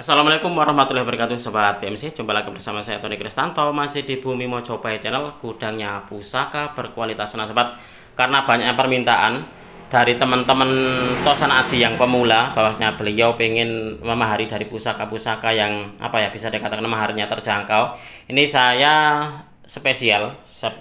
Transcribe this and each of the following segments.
Assalamualaikum warahmatullahi wabarakatuh Sobat PMC Jumpa lagi bersama saya Tony Kristanto Masih di Bumi Mojopahit Channel Gudangnya pusaka berkualitas nah sobat Karena banyak permintaan Dari teman-teman Tosan Aji yang pemula Bahwasanya beliau pengen memahari dari pusaka-pusaka yang Apa ya bisa dikatakan maharnya terjangkau Ini saya spesial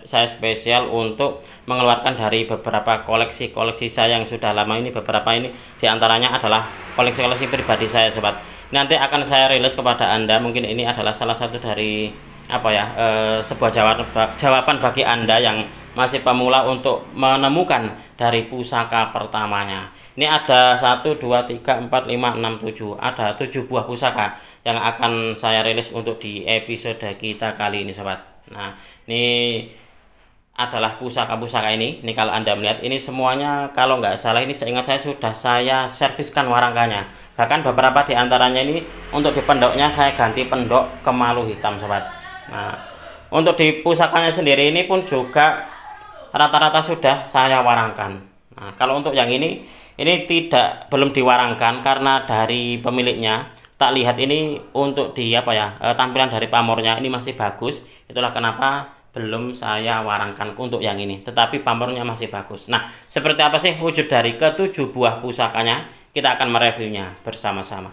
saya spesial untuk mengeluarkan dari beberapa koleksi-koleksi saya yang sudah lama ini beberapa ini diantaranya adalah koleksi-koleksi pribadi saya sobat nanti akan saya rilis kepada anda mungkin ini adalah salah satu dari apa ya e, sebuah jawaban jawaban bagi anda yang masih pemula untuk menemukan dari pusaka pertamanya ini ada satu dua tiga empat lima enam tujuh ada tujuh buah pusaka yang akan saya rilis untuk di episode kita kali ini sobat nah ini adalah pusaka-pusaka ini. Ini kalau Anda melihat ini semuanya kalau nggak salah ini seingat saya sudah saya serviskan warangkanya. Bahkan beberapa di antaranya ini untuk di pendoknya saya ganti pendok kemalu hitam sobat. Nah, untuk di pusakanya sendiri ini pun juga rata-rata sudah saya warangkan. Nah, kalau untuk yang ini ini tidak belum diwarangkan karena dari pemiliknya tak lihat ini untuk di apa ya eh, tampilan dari pamornya ini masih bagus. Itulah kenapa belum saya warangkan untuk yang ini, tetapi pamornya masih bagus. Nah, seperti apa sih wujud dari ketujuh buah pusakanya? Kita akan mereviewnya bersama-sama.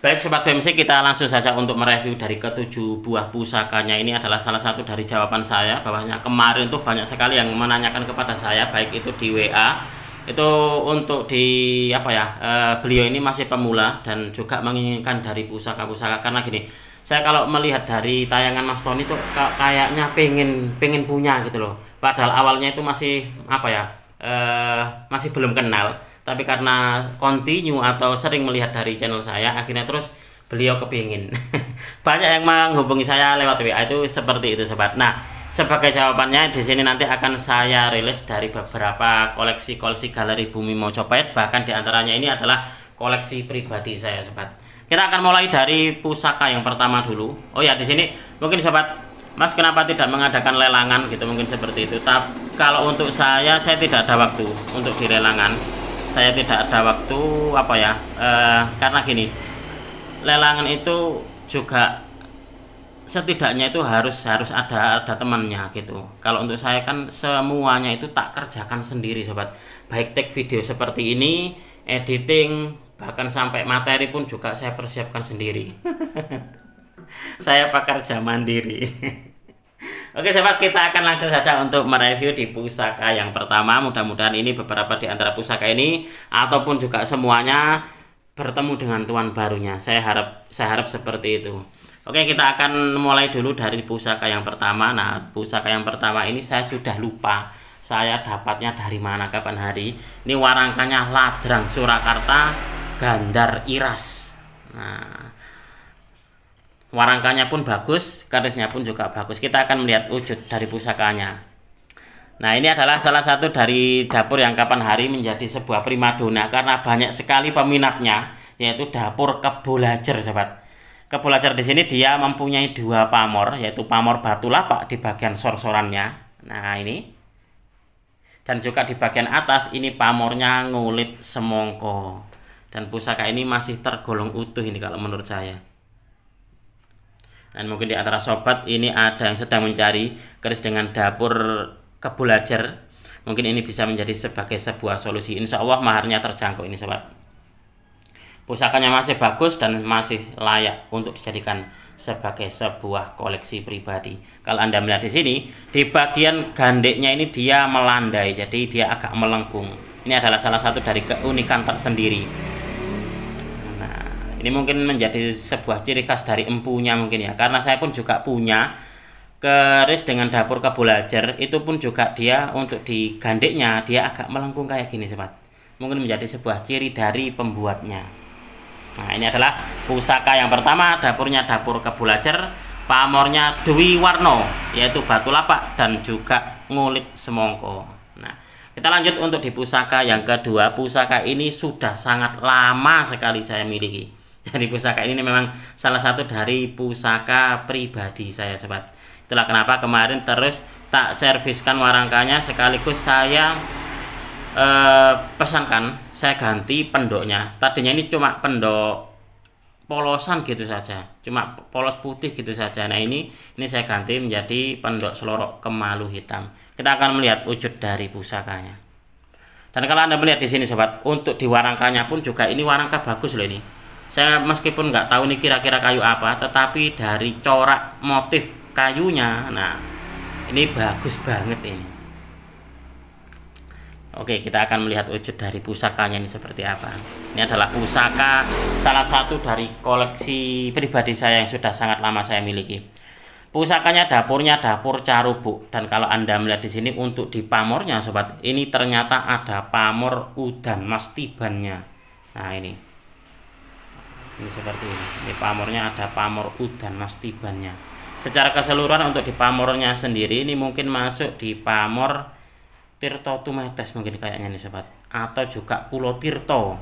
Baik Sobat BMC, kita langsung saja untuk mereview dari ketujuh buah pusakanya. Ini adalah salah satu dari jawaban saya, Bawahnya kemarin tuh banyak sekali yang menanyakan kepada saya, baik itu di WA, itu untuk di apa ya, eh, beliau ini masih pemula dan juga menginginkan dari pusaka-pusaka karena gini, saya kalau melihat dari tayangan Mas Tony itu kayaknya pengen pengen punya gitu loh padahal awalnya itu masih apa ya eh masih belum kenal tapi karena continue atau sering melihat dari channel saya akhirnya terus beliau kepingin banyak yang menghubungi saya lewat WA itu seperti itu sobat nah sebagai jawabannya di sini nanti akan saya rilis dari beberapa koleksi koleksi galeri bumi Mojopahit bahkan diantaranya ini adalah koleksi pribadi saya sobat kita akan mulai dari pusaka yang pertama dulu. Oh ya, di sini mungkin sobat Mas kenapa tidak mengadakan lelangan gitu mungkin seperti itu. Tapi kalau untuk saya saya tidak ada waktu untuk lelangan Saya tidak ada waktu apa ya? E, karena gini. Lelangan itu juga setidaknya itu harus harus ada ada temannya gitu. Kalau untuk saya kan semuanya itu tak kerjakan sendiri sobat. Baik take video seperti ini, editing, bahkan sampai materi pun juga saya persiapkan sendiri saya pakar zaman diri Oke sahabat kita akan langsung saja untuk mereview di pusaka yang pertama Mudah-mudahan ini beberapa di antara pusaka ini Ataupun juga semuanya bertemu dengan tuan barunya Saya harap saya harap seperti itu Oke kita akan mulai dulu dari pusaka yang pertama Nah pusaka yang pertama ini saya sudah lupa Saya dapatnya dari mana kapan hari Ini warangkanya Ladrang Surakarta Gandar Iras. Nah, warangkanya pun bagus, karisnya pun juga bagus. Kita akan melihat wujud dari pusakanya. Nah, ini adalah salah satu dari dapur yang kapan hari menjadi sebuah primadona karena banyak sekali peminatnya, yaitu dapur kebolajer, sobat. Kebolajer di sini dia mempunyai dua pamor, yaitu pamor batu lapak di bagian sorsorannya. Nah, ini. Dan juga di bagian atas ini pamornya ngulit semongko dan pusaka ini masih tergolong utuh ini kalau menurut saya dan mungkin di antara sobat ini ada yang sedang mencari keris dengan dapur kebulajar mungkin ini bisa menjadi sebagai sebuah solusi insya Allah maharnya terjangkau ini sobat pusakanya masih bagus dan masih layak untuk dijadikan sebagai sebuah koleksi pribadi kalau anda melihat di sini di bagian gandeknya ini dia melandai jadi dia agak melengkung ini adalah salah satu dari keunikan tersendiri ini mungkin menjadi sebuah ciri khas dari empunya mungkin ya. Karena saya pun juga punya keris dengan dapur kebulajar itu pun juga dia untuk digandeknya dia agak melengkung kayak gini sobat mungkin menjadi sebuah ciri dari pembuatnya nah ini adalah pusaka yang pertama dapurnya dapur kebulajar pamornya Dewi Warno yaitu batu lapak dan juga ngulit semongko nah kita lanjut untuk di pusaka yang kedua pusaka ini sudah sangat lama sekali saya miliki dari pusaka ini memang salah satu dari pusaka pribadi saya sobat itulah kenapa kemarin terus tak serviskan warangkanya sekaligus saya eh, pesankan saya ganti pendoknya tadinya ini cuma pendok polosan gitu saja cuma polos putih gitu saja nah ini ini saya ganti menjadi pendok selorok kemalu hitam kita akan melihat wujud dari pusakanya dan kalau anda melihat di sini sobat untuk di warangkanya pun juga ini warangka bagus loh ini saya meskipun nggak tahu ini kira-kira kayu apa tetapi dari corak motif kayunya nah ini bagus banget ini Oke kita akan melihat wujud dari pusakanya ini seperti apa ini adalah pusaka salah satu dari koleksi pribadi saya yang sudah sangat lama saya miliki pusakanya dapurnya dapur carubuk dan kalau anda melihat di sini untuk di pamornya sobat ini ternyata ada pamor udan mas tibannya nah ini ini seperti ini, ini pamornya ada pamor U dan mas tibannya secara keseluruhan untuk di pamornya sendiri ini mungkin masuk di pamor Tirto Tumetes mungkin kayaknya nih sobat atau juga Pulau Tirto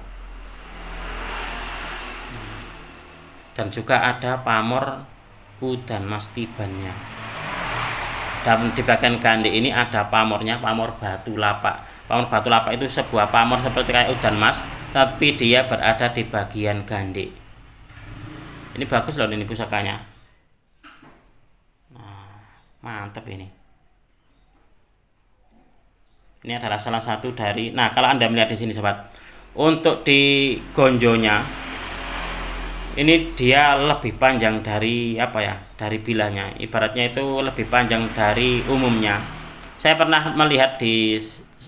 dan juga ada pamor U dan mas tibannya dan di bagian gandik ini ada pamornya pamor batu lapak pamor batu lapak itu sebuah pamor seperti kayak udan mas tapi dia berada di bagian gandik ini bagus loh ini pusakanya nah, mantap ini ini adalah salah satu dari nah kalau anda melihat di sini sobat untuk di gonjonya ini dia lebih panjang dari apa ya dari bilahnya ibaratnya itu lebih panjang dari umumnya saya pernah melihat di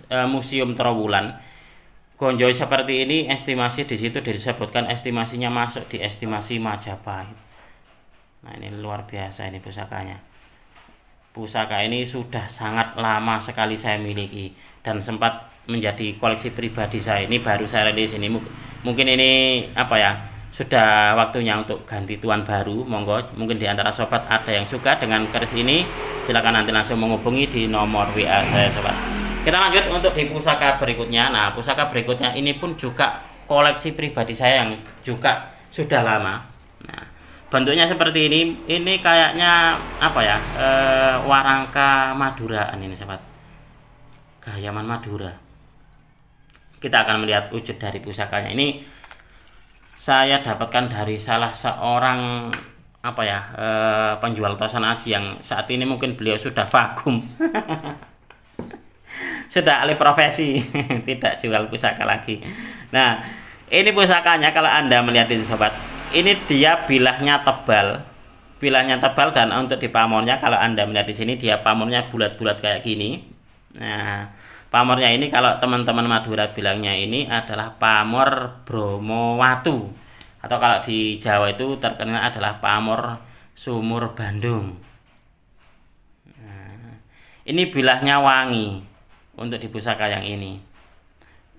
e, museum terowulan Gonjoy seperti ini estimasi di situ disebutkan estimasinya masuk di estimasi Majapahit. Nah, ini luar biasa ini pusakanya. Pusaka ini sudah sangat lama sekali saya miliki dan sempat menjadi koleksi pribadi saya. Ini baru saya rilis sini. Mungkin ini apa ya? Sudah waktunya untuk ganti tuan baru. Monggo, mungkin di antara sobat ada yang suka dengan keris ini, silakan nanti langsung menghubungi di nomor WA saya, sobat. Kita lanjut untuk di pusaka berikutnya. Nah, pusaka berikutnya ini pun juga koleksi pribadi saya yang juga sudah lama. Nah, bentuknya seperti ini. Ini kayaknya apa ya? E, warangka Maduraan ini sobat. Gayaman Madura. Kita akan melihat wujud dari pusakanya. Ini saya dapatkan dari salah seorang apa ya e, penjual tosan aji yang saat ini mungkin beliau sudah vakum sudah alih profesi tidak jual pusaka lagi nah ini pusakanya kalau anda melihat ini sobat ini dia bilahnya tebal bilahnya tebal dan untuk di pamornya kalau anda melihat di sini dia pamornya bulat-bulat kayak gini nah pamornya ini kalau teman-teman Madura bilangnya ini adalah pamor Bromo Watu atau kalau di Jawa itu terkenal adalah pamor Sumur Bandung nah, ini bilahnya wangi untuk di pusaka yang ini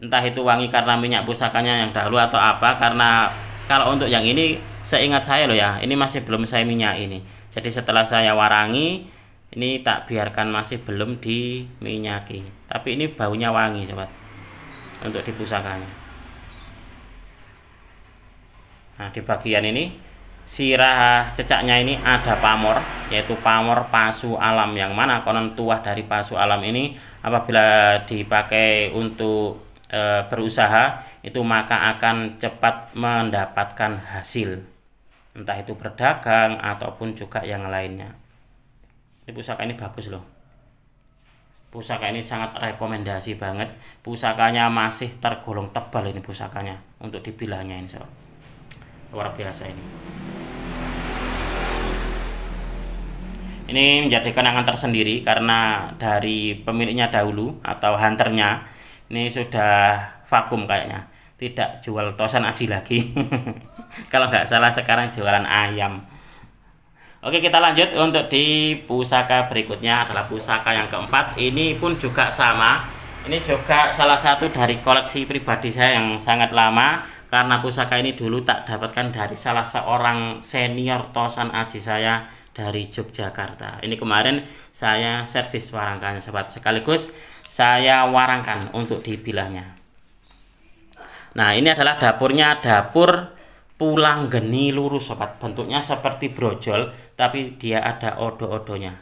entah itu wangi karena minyak pusakanya yang dahulu atau apa karena kalau untuk yang ini seingat saya loh ya ini masih belum saya minyak ini jadi setelah saya warangi ini tak biarkan masih belum diminyaki tapi ini baunya wangi sobat untuk di pusakanya nah di bagian ini sirah cecaknya ini ada pamor yaitu pamor pasu alam yang mana konon tuah dari pasu alam ini apabila dipakai untuk e, berusaha itu maka akan cepat mendapatkan hasil entah itu berdagang ataupun juga yang lainnya ini pusaka ini bagus loh pusaka ini sangat rekomendasi banget pusakanya masih tergolong tebal ini pusakanya untuk dibilangnya insya Allah luar biasa ini Ini menjadi kenangan tersendiri karena dari pemiliknya dahulu atau hunternya ini sudah vakum kayaknya. Tidak jual tosan aji lagi. Kalau nggak salah sekarang jualan ayam. Oke kita lanjut untuk di pusaka berikutnya adalah pusaka yang keempat Ini pun juga sama Ini juga salah satu dari koleksi pribadi saya yang sangat lama Karena pusaka ini dulu tak dapatkan dari salah seorang senior tosan aji saya dari Yogyakarta. Ini kemarin saya servis warangkanya sobat sekaligus saya warangkan untuk dibilahnya. Nah, ini adalah dapurnya dapur pulang geni lurus sobat bentuknya seperti brojol tapi dia ada odo-odonya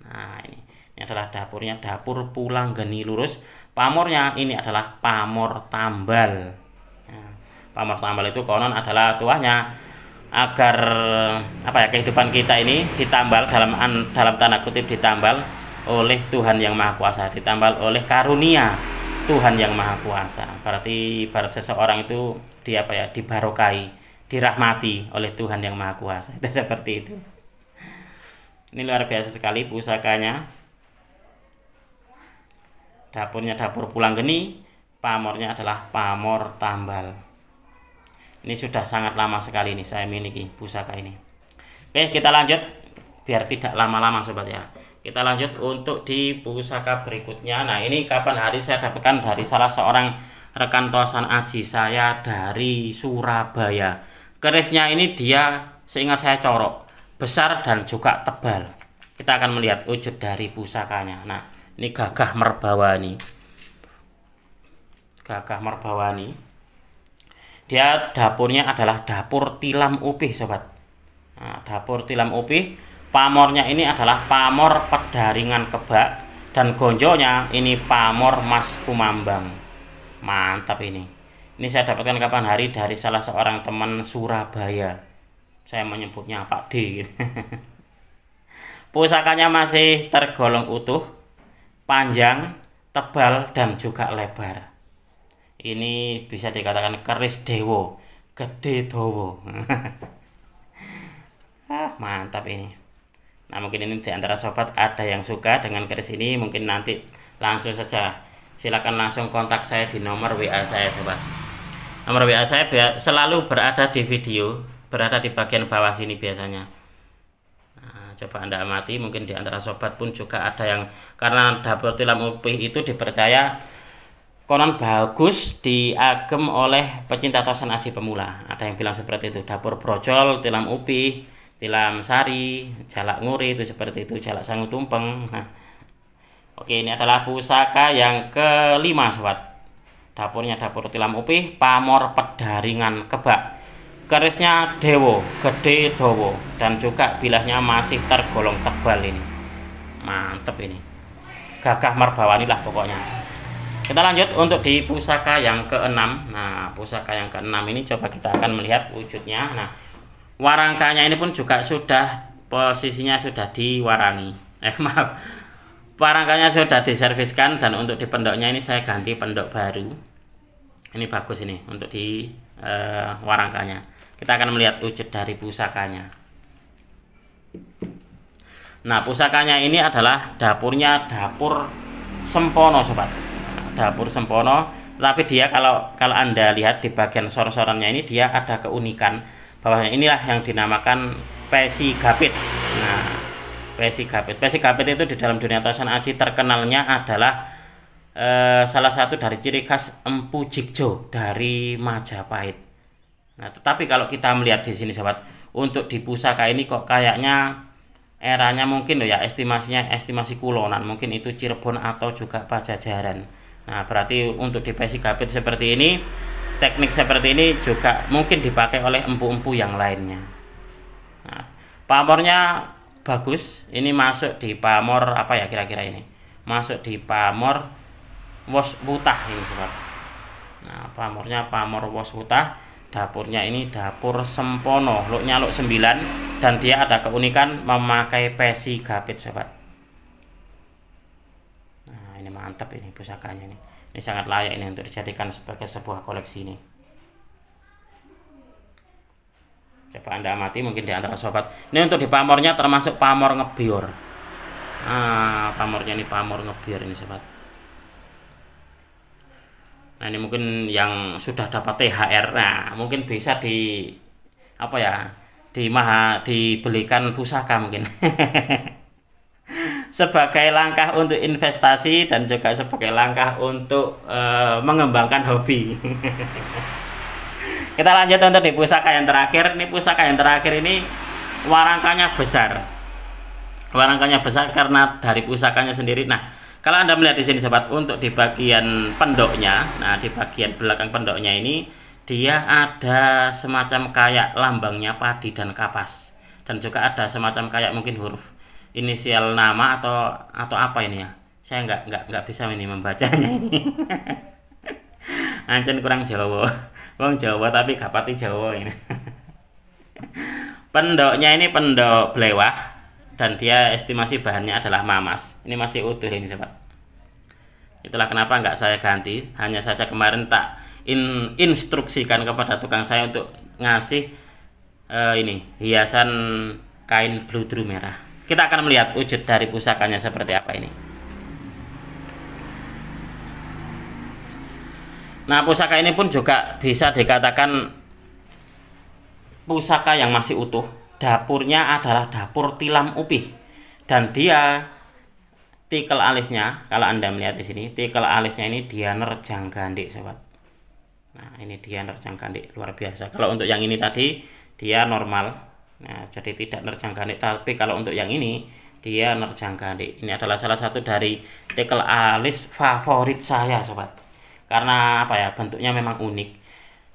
nah ini ini adalah dapurnya dapur pulang geni lurus pamornya ini adalah pamor tambal nah, pamor tambal itu konon adalah tuahnya agar apa ya kehidupan kita ini ditambal dalam dalam tanda kutip ditambal oleh Tuhan yang Maha Kuasa, ditambal oleh karunia Tuhan yang Maha Kuasa. Berarti barat seseorang itu di apa ya, dibarokai, dirahmati oleh Tuhan yang Maha Kuasa. Itu seperti itu. Ini luar biasa sekali pusakanya. Dapurnya dapur pulang geni, pamornya adalah pamor tambal. Ini sudah sangat lama sekali ini saya miliki pusaka ini. Oke, kita lanjut biar tidak lama-lama sobat ya. Kita lanjut untuk di pusaka berikutnya. Nah, ini kapan hari saya dapatkan dari salah seorang rekan tosan aji saya dari Surabaya. Kerisnya ini dia seingat saya corok, besar dan juga tebal. Kita akan melihat wujud dari pusakanya. Nah, ini gagah merbawani. Gagah merbawani dia dapurnya adalah dapur tilam upih sobat nah, dapur tilam upih pamornya ini adalah pamor pedaringan kebak dan gonjonya ini pamor mas kumambang mantap ini ini saya dapatkan kapan hari dari salah seorang teman Surabaya saya menyebutnya Pak D pusakanya masih tergolong utuh panjang tebal dan juga lebar ini bisa dikatakan keris dewo gede dewo, ah mantap ini nah mungkin ini diantara sobat ada yang suka dengan keris ini mungkin nanti langsung saja silahkan langsung kontak saya di nomor WA saya sobat nomor WA saya selalu berada di video berada di bagian bawah sini biasanya nah, coba anda amati mungkin di antara sobat pun juga ada yang karena dapur tilam upih itu dipercaya konon bagus diagem oleh pecinta tosan aji pemula ada yang bilang seperti itu dapur brojol tilam upi tilam sari jalak nguri itu seperti itu jalak sangu tumpeng nah. oke ini adalah pusaka yang kelima sobat dapurnya dapur tilam upi pamor pedaringan kebak kerisnya dewo gede dowo dan juga bilahnya masih tergolong tebal ini mantep ini gagah merbawani lah pokoknya kita lanjut untuk di pusaka yang keenam nah pusaka yang keenam ini coba kita akan melihat wujudnya nah warangkanya ini pun juga sudah posisinya sudah diwarangi eh maaf warangkanya sudah diserviskan dan untuk di pendoknya ini saya ganti pendok baru ini bagus ini untuk di eh, warangkanya kita akan melihat wujud dari pusakanya nah pusakanya ini adalah dapurnya dapur sempono sobat dapur sempono tetapi dia kalau kalau anda lihat di bagian sor-sorannya ini dia ada keunikan bahwa inilah yang dinamakan pesi gapit nah pesi gapit pesi gapit itu di dalam dunia tosan aji terkenalnya adalah eh, salah satu dari ciri khas empu jikjo dari Majapahit nah tetapi kalau kita melihat di sini sobat, untuk di pusaka ini kok kayaknya eranya mungkin loh ya estimasinya estimasi kulonan mungkin itu Cirebon atau juga Pajajaran Nah, berarti untuk device kapit seperti ini, teknik seperti ini juga mungkin dipakai oleh empu-empu yang lainnya. Nah, pamornya bagus, ini masuk di pamor apa ya kira-kira ini? Masuk di pamor wos butah ini sobat. Nah, pamornya pamor wos butah dapurnya ini dapur sempono, luknya luk 9 dan dia ada keunikan memakai pesi gapit sobat ini mantap ini pusakanya ini ini sangat layak ini untuk dijadikan sebagai sebuah koleksi ini coba anda amati mungkin di antara sobat ini untuk di pamornya termasuk pamor ngebior ah pamornya ini pamor ngebior ini sobat nah ini mungkin yang sudah dapat THR nah mungkin bisa di apa ya di maha dibelikan pusaka mungkin sebagai langkah untuk investasi dan juga sebagai langkah untuk uh, mengembangkan hobi. Kita lanjut untuk di pusaka yang terakhir. Ini pusaka yang terakhir ini warangkanya besar. Warangkanya besar karena dari pusakanya sendiri. Nah, kalau Anda melihat di sini sobat untuk di bagian pendoknya. Nah, di bagian belakang pendoknya ini dia ada semacam kayak lambangnya padi dan kapas dan juga ada semacam kayak mungkin huruf inisial nama atau atau apa ini ya saya nggak nggak nggak bisa ini membacanya ini ancen kurang Jawa bang Jawa tapi gak pati Jawa ini pendoknya ini pendok belewah dan dia estimasi bahannya adalah mamas ini masih utuh ini sobat itulah kenapa nggak saya ganti hanya saja kemarin tak in instruksikan kepada tukang saya untuk ngasih uh, ini hiasan kain bludru merah kita akan melihat wujud dari pusakanya seperti apa ini. Nah, pusaka ini pun juga bisa dikatakan pusaka yang masih utuh. Dapurnya adalah dapur tilam upih dan dia tikel alisnya kalau Anda melihat di sini, tikel alisnya ini dia nerjang gandik, sobat. Nah, ini dia nerjang gandik luar biasa. Kalau untuk yang ini tadi dia normal Nah, jadi tidak nerjang nerjangkanik. Tapi kalau untuk yang ini, dia nerjang nerjangkanik. Ini adalah salah satu dari tekel alis favorit saya, sobat. Karena apa ya, bentuknya memang unik.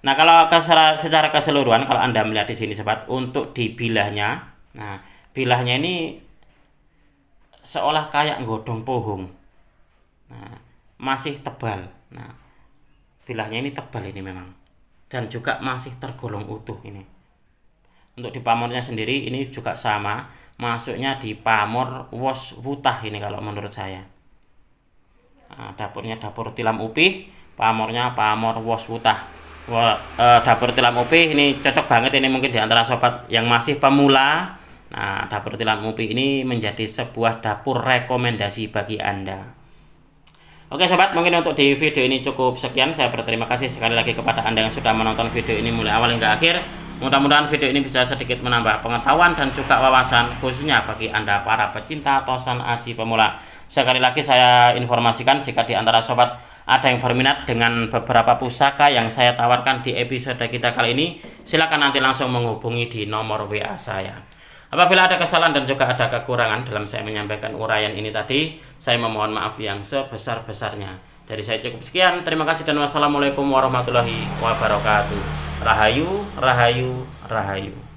Nah, kalau secara, secara keseluruhan, kalau Anda melihat di sini, sobat, untuk di bilahnya nah, bilahnya ini seolah kayak godong pohong. Nah, masih tebal. Nah, bilahnya ini tebal ini memang. Dan juga masih tergolong utuh ini untuk di pamornya sendiri ini juga sama masuknya di pamor was wutah ini kalau menurut saya nah, dapurnya dapur tilam upi pamornya pamor was wutah Wah, eh, dapur tilam upi ini cocok banget ini mungkin di antara sobat yang masih pemula nah dapur tilam upi ini menjadi sebuah dapur rekomendasi bagi anda Oke sobat, mungkin untuk di video ini cukup sekian. Saya berterima kasih sekali lagi kepada Anda yang sudah menonton video ini mulai awal hingga akhir. Mudah-mudahan video ini bisa sedikit menambah pengetahuan dan juga wawasan khususnya bagi Anda para pecinta tosan aji pemula. Sekali lagi saya informasikan jika di antara sobat ada yang berminat dengan beberapa pusaka yang saya tawarkan di episode kita kali ini, silakan nanti langsung menghubungi di nomor WA saya. Apabila ada kesalahan dan juga ada kekurangan dalam saya menyampaikan uraian ini tadi, saya memohon maaf yang sebesar-besarnya. Dari saya cukup sekian, terima kasih dan wassalamualaikum warahmatullahi wabarakatuh. Rahayu, Rahayu, Rahayu.